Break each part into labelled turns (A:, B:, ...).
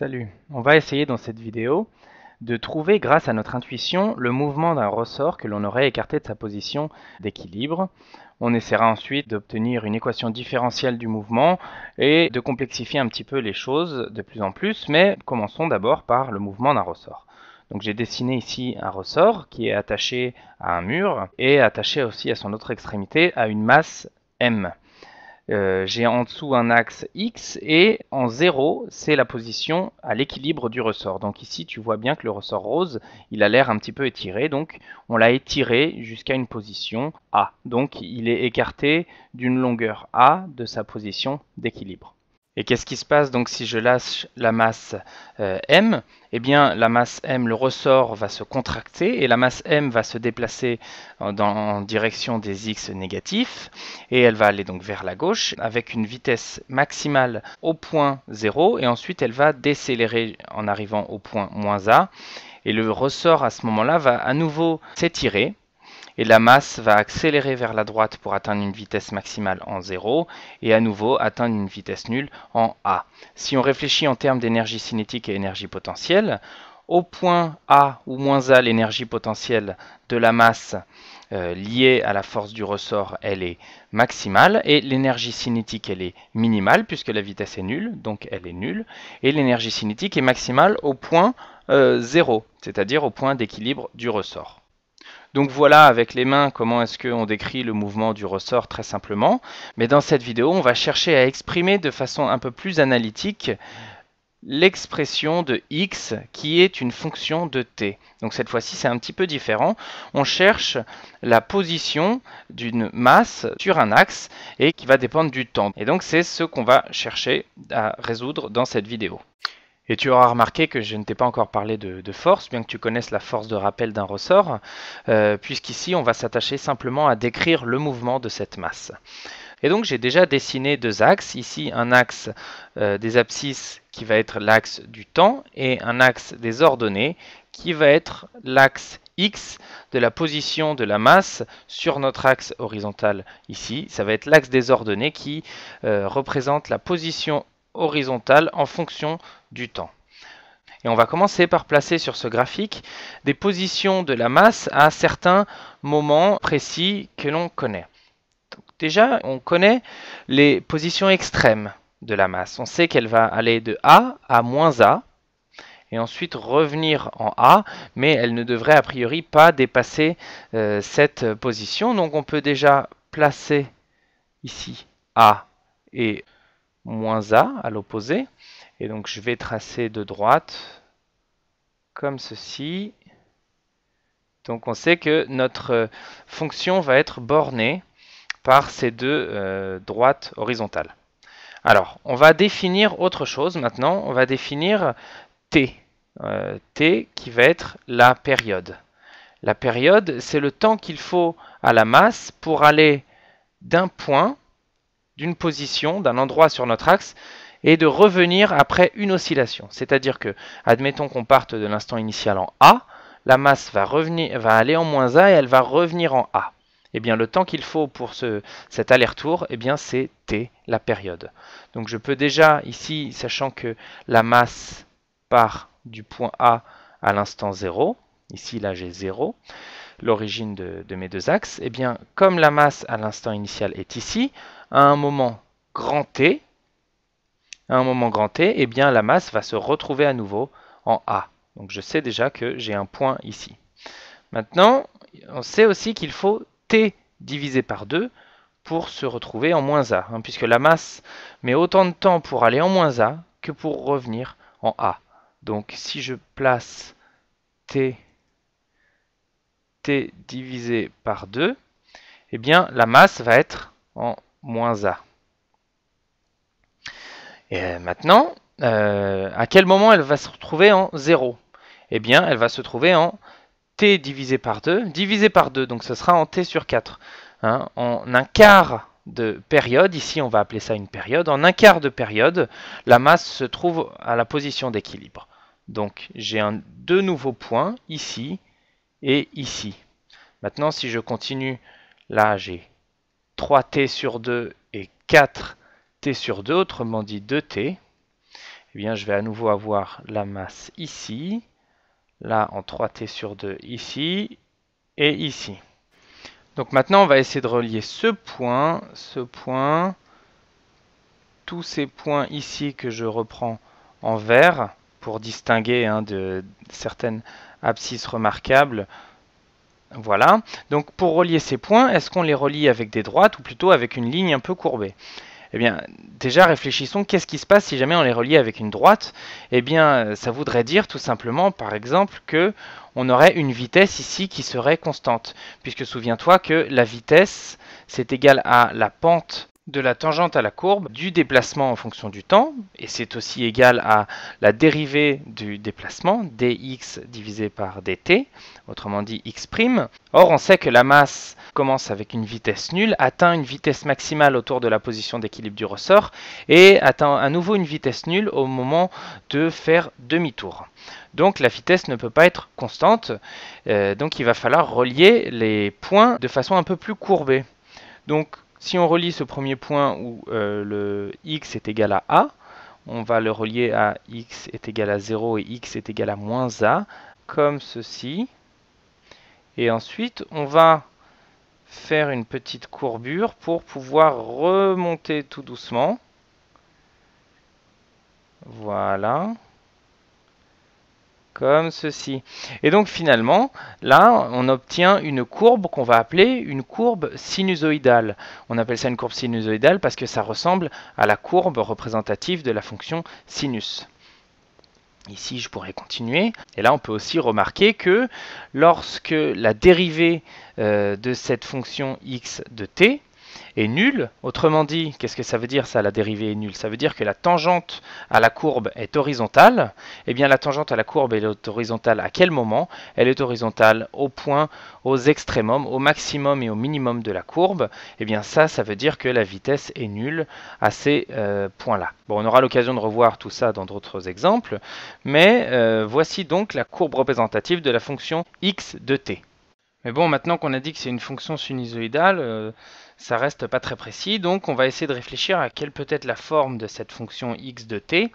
A: Salut. On va essayer dans cette vidéo de trouver grâce à notre intuition le mouvement d'un ressort que l'on aurait écarté de sa position d'équilibre. On essaiera ensuite d'obtenir une équation différentielle du mouvement et de complexifier un petit peu les choses de plus en plus, mais commençons d'abord par le mouvement d'un ressort. Donc j'ai dessiné ici un ressort qui est attaché à un mur et attaché aussi à son autre extrémité à une masse M. Euh, j'ai en dessous un axe X et en 0, c'est la position à l'équilibre du ressort. Donc ici, tu vois bien que le ressort rose, il a l'air un petit peu étiré. Donc on l'a étiré jusqu'à une position A. Donc il est écarté d'une longueur A de sa position d'équilibre. Et qu'est-ce qui se passe donc si je lâche la masse euh, M Eh bien, la masse M, le ressort va se contracter et la masse M va se déplacer dans, en direction des X négatifs et elle va aller donc vers la gauche avec une vitesse maximale au point 0 et ensuite elle va décélérer en arrivant au point moins A et le ressort à ce moment-là va à nouveau s'étirer et la masse va accélérer vers la droite pour atteindre une vitesse maximale en 0 et à nouveau atteindre une vitesse nulle en A. Si on réfléchit en termes d'énergie cinétique et énergie potentielle, au point A ou moins A, l'énergie potentielle de la masse euh, liée à la force du ressort, elle est maximale, et l'énergie cinétique, elle est minimale, puisque la vitesse est nulle, donc elle est nulle, et l'énergie cinétique est maximale au point 0, euh, c'est-à-dire au point d'équilibre du ressort. Donc voilà avec les mains comment est-ce qu'on décrit le mouvement du ressort très simplement. Mais dans cette vidéo, on va chercher à exprimer de façon un peu plus analytique l'expression de x qui est une fonction de t. Donc cette fois-ci, c'est un petit peu différent. On cherche la position d'une masse sur un axe et qui va dépendre du temps. Et donc c'est ce qu'on va chercher à résoudre dans cette vidéo. Et tu auras remarqué que je ne t'ai pas encore parlé de, force, bien que tu connaisses la force de rappel d'un ressort, euh, puisqu'ici on va s'attacher simplement à décrire le mouvement de cette masse. Et donc j'ai déjà dessiné deux axes, ici un axe euh, des abscisses qui va être l'axe du temps et un axe des ordonnées qui va être l'axe x de la position de la masse sur notre axe horizontal ici. Ça va être l'axe des ordonnées qui euh, représente la position horizontale en fonction de du temps. Et on va commencer par placer sur ce graphique des positions de la masse à certains moments précis que l'on connaît. déjà, on connaît les positions extrêmes de la masse. On sait qu'elle va aller de A à moins A et ensuite revenir en A, mais elle ne devrait a priori pas dépasser euh, cette position. Donc on peut déjà placer ici A et moins A à l'opposé. Et donc je vais tracer de droite comme ceci. Donc on sait que notre euh, fonction va être bornée par ces deux euh, droites horizontales. Alors, on va définir autre chose maintenant. On va définir T. Euh, T qui va être la période. La période, c'est le temps qu'il faut à la masse pour aller d'un point, d'une position, d'un endroit sur notre axe, et de revenir après une oscillation. C'est-à-dire que, admettons qu'on parte de l'instant initial en A, la masse va, revenir, va aller en moins A et elle va revenir en A. Eh bien, le temps qu'il faut pour ce, cet aller-retour, eh bien, c'est T, la période. Donc, je peux déjà, ici, sachant que la masse part du point A à l'instant 0, ici, là, j'ai 0, l'origine de, de, mes deux axes, eh bien, comme la masse à l'instant initial est ici, à un moment grand T, à un moment grand t, eh bien la masse va se retrouver à nouveau en A. Donc je sais déjà que j'ai un point ici. Maintenant, on sait aussi qu'il faut T divisé par 2 pour se retrouver en moins A, hein, puisque la masse met autant de temps pour aller en moins A que pour revenir en A. Donc si je place T, T divisé par 2, eh bien la masse va être en moins A. Et euh, maintenant, euh, à quel moment elle va se retrouver en 0 Eh bien, elle va se trouver en t divisé par 2, divisé par 2, donc ce sera en t sur 4. Hein. en un quart de période, ici on va appeler ça une période, en un quart de période, la masse se trouve à la position d'équilibre. Donc j'ai deux nouveaux points, ici et ici. Maintenant si je continue, là j'ai 3t sur 2 et 4 t t sur 2, autrement dit 2t, eh bien je vais à nouveau avoir la masse ici, là en 3t sur 2 ici, et ici. Donc maintenant on va essayer de relier ce point, ce point, tous ces points ici que je reprends en vert pour distinguer hein, de certaines abscisses remarquables. Voilà. Donc pour relier ces points, est-ce qu'on les relie avec des droites ou plutôt avec une ligne un peu courbée eh bien, déjà réfléchissons qu'est-ce qui se passe si jamais on les relie avec une droite Eh bien, euh, ça voudrait dire tout simplement, par exemple, que on aurait une vitesse ici qui serait constante, puisque souviens-toi que la vitesse, c'est égal à la pente de la tangente à la courbe du déplacement en fonction du temps, et c'est aussi égal à la dérivée du déplacement, dx divisé par dt, autrement dit x'. Or, on sait que la masse commence avec une vitesse nulle, atteint une vitesse maximale autour de la position d'équilibre du ressort, et atteint à nouveau une vitesse nulle au moment de faire demi-tour. Donc la vitesse ne peut pas être constante, euh, donc il va falloir relier les points de façon un peu plus courbée. Donc si on relie ce premier point où euh, le x est égal à a, on va le relier à x est égal à 0 et x est égal à moins a, comme ceci. Et ensuite, on va faire une petite courbure pour pouvoir remonter tout doucement. Voilà comme ceci. Et donc finalement, là, on obtient une courbe qu'on va appeler une courbe sinusoïdale. On appelle ça une courbe sinusoïdale parce que ça ressemble à la courbe représentative de la fonction sinus. Ici, je pourrais continuer. Et là, on peut aussi remarquer que lorsque la dérivée euh, de cette fonction x de t, est nulle. Autrement dit, qu'est-ce que ça veut dire ça, la dérivée est nulle Ça veut dire que la tangente à la courbe est horizontale. Eh bien, la tangente à la courbe est horizontale à quel moment Elle est horizontale au point, aux extrémums, au maximum et au minimum de la courbe. Eh bien, ça, ça veut dire que la vitesse est nulle à ces euh, points-là. Bon, on aura l'occasion de revoir tout ça dans d'autres exemples, mais euh, voici donc la courbe représentative de la fonction x de t. Mais bon, maintenant qu'on a dit que c'est une fonction sinusoïdale, euh, ça reste pas très précis, donc on va essayer de réfléchir à quelle peut être la forme de cette fonction x de t,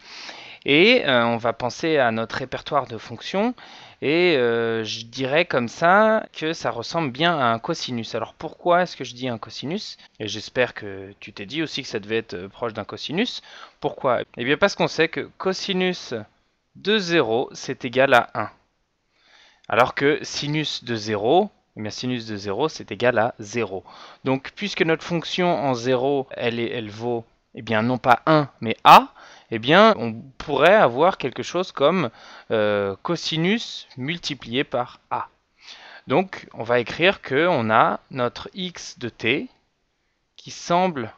A: et euh, on va penser à notre répertoire de fonctions, et euh, je dirais comme ça que ça ressemble bien à un cosinus. Alors pourquoi est-ce que je dis un cosinus Et j'espère que tu t'es dit aussi que ça devait être euh, proche d'un cosinus. Pourquoi Eh bien parce qu'on sait que cosinus de 0, c'est égal à 1. Alors que sinus de 0, mais bien, sinus de 0, c'est égal à 0. Donc, puisque notre fonction en 0, elle, elle vaut eh bien, non pas 1, mais a, eh bien, on pourrait avoir quelque chose comme euh, cosinus multiplié par a. Donc, on va écrire que on a notre x de t qui semble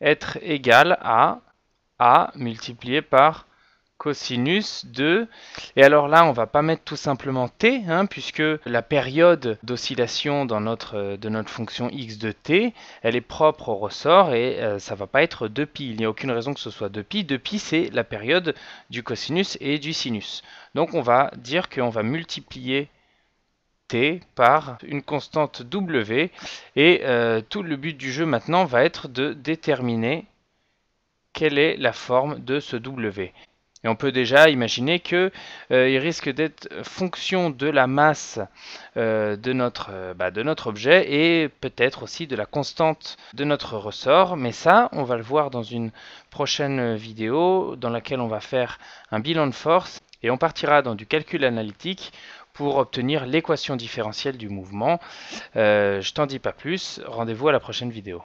A: être égal à a multiplié par cosinus de... Et alors là, on va pas mettre tout simplement t, hein, puisque la période d'oscillation notre, euh, de notre fonction x de t, elle est propre au ressort et ça euh, ça va pas être 2π. Il n'y a aucune raison que ce soit 2π. 2π, c'est la période du cosinus et du sinus. Donc on va dire qu'on va multiplier t par une constante w et euh, tout le but du jeu maintenant va être de déterminer quelle est la forme de ce W. Et on peut déjà imaginer qu'il euh, risque d'être fonction de la masse euh, de, notre, euh, bah, de notre objet et peut-être aussi de la constante de notre ressort. Mais ça, on va le voir dans une prochaine vidéo dans laquelle on va faire un bilan de force et on partira dans du calcul analytique pour obtenir l'équation différentielle du mouvement. je t'en dis pas plus, rendez-vous à la prochaine vidéo.